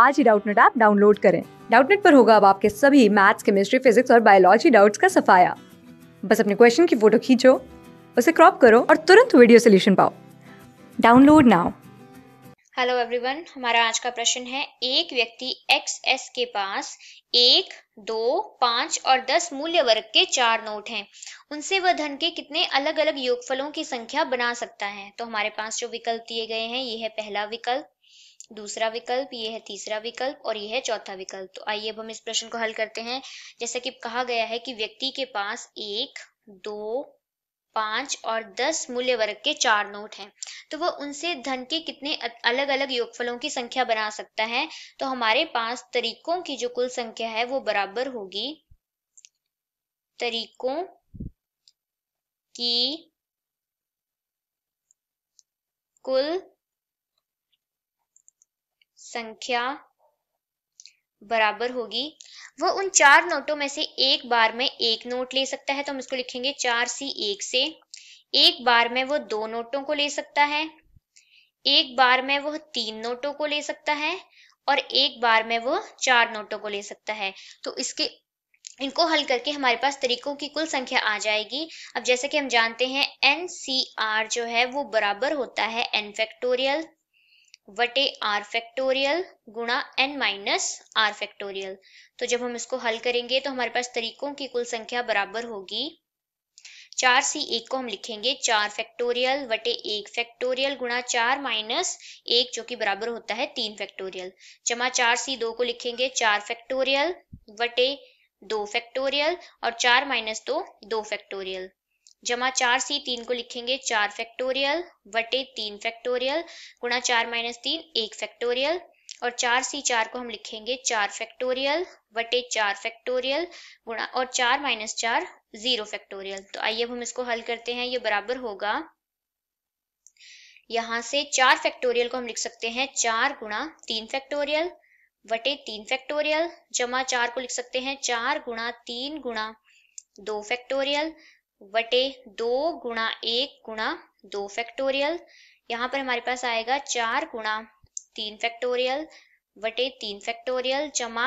आज ही Doubtnut app download करें डाउटनेट पर होगा अब आपके सभी मैथ्स केमिस्ट्री फिजिक्स और बायोलॉजी डाउट्स का सफाया बस अपने क्वेश्चन की फोटो खींचो उसे क्रॉप करो और तुरंत वीडियो सोल्यूशन पाओ डाउनलोड नाउ हेलो एवरीवन हमारा आज का प्रश्न है एक व्यक्ति एक्स एस के पास एक दो पांच और दस मूल्य वर्ग के चार नोट हैं उनसे वह धन के कितने अलग अलग योगफलों की संख्या बना सकता है तो हमारे पास जो विकल्प दिए गए हैं ये है पहला विकल्प दूसरा विकल्प ये है तीसरा विकल्प और ये है चौथा विकल्प तो आइए अब हम इस प्रश्न को हल करते हैं जैसा कि कहा गया है कि व्यक्ति के पास एक दो पांच और दस मूल्य वर्ग के चार नोट हैं तो वह उनसे धन के कितने अलग अलग योगफलों की संख्या बना सकता है तो हमारे पास तरीकों की जो कुल संख्या है वो बराबर होगी तरीकों की कुल संख्या बराबर होगी वह उन चार नोटों में से एक बार में एक नोट ले सकता है तो हम इसको लिखेंगे चार सी एक से एक बार में वो दो नोटों को ले सकता है एक बार में वह तीन नोटों को ले सकता है और एक बार में वो चार नोटों को ले सकता है तो इसके इनको हल करके हमारे पास तरीकों की कुल संख्या आ जाएगी अब जैसे कि हम जानते हैं एन सी आर जो है वो बराबर होता है एन फैक्टोरियल वटे आर फैक्टोरियल गुणा एन माइनस आर फैक्टोरियल तो जब हम इसको हल करेंगे तो हमारे पास तरीकों की कुल संख्या बराबर होगी चार सी एक को हम लिखेंगे चार फैक्टोरियल वटे एक फैक्टोरियल गुणा चार माइनस एक जो कि बराबर होता है तीन फैक्टोरियल जमा चार सी दो को लिखेंगे चार फैक्टोरियल वटे दो फैक्टोरियल और चार माइनस दो दो फैक्टोरियल जमा चार सी तीन को लिखेंगे चार फैक्टोरियल वटे तीन फैक्टोरियल गुणा चार माइनस तीन एक फैक्टोरियल और चार सी चार को हम लिखेंगे चार फैक्टोरियल वटे चार फैक्टोरियल गुणा और चार माइनस चार जीरो फैक्टोरियल तो आइए अब हम इसको हल करते हैं ये बराबर होगा यहां से चार फैक्टोरियल को हम लिख सकते हैं चार गुणा तीन फैक्टोरियल वटे तीन फैक्टोरियल जमा चार को लिख सकते हैं चार गुणा तीन गुणा दो फैक्टोरियल बटे दो गुणा एक गुणा दो फैक्टोरियल यहाँ पर हमारे पास आएगा चार गुणा तीन फैक्टोरियल बटे तीन फैक्टोरियल जमा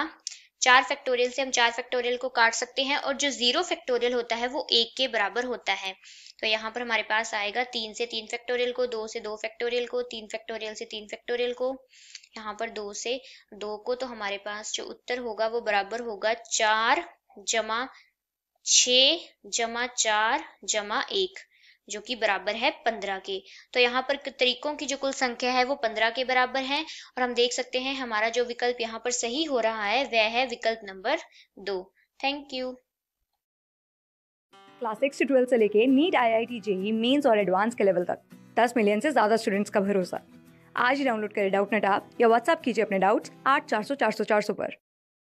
चार फैक्टोरियल से हम चार फैक्टोरियल को काट सकते हैं और जो जीरो फैक्टोरियल होता है वो एक के बराबर होता है तो यहाँ पर हमारे पास आएगा तीन से तीन फैक्टोरियल को दो से दो फैक्टोरियल को तीन फैक्टोरियल से तीन फैक्टोरियल को यहाँ पर दो से दो को तो हमारे पास जो उत्तर होगा वो बराबर होगा चार जमा छ जमा चार जमा एक जो कि बराबर है पंद्रह के तो यहाँ पर तरीकों की जो कुल संख्या है वो पंद्रह के बराबर है और हम देख सकते हैं हमारा जो विकल्प यहाँ पर सही हो रहा है वह है विकल्प नंबर दो थैंक यू क्लास सिक्स से ट्वेल्थ से लेके NEET I I T JEE mains और एडवांस के लेवल तक दस मिलियन से ज़्यादा स्टूडेंट्स का भरोसा आज ही डाउनलोड करें डाउट नेट आप या व्हाट्सअप कीजिए अपने डाउट्स आठ चार सौ चार सौ चार सौ पर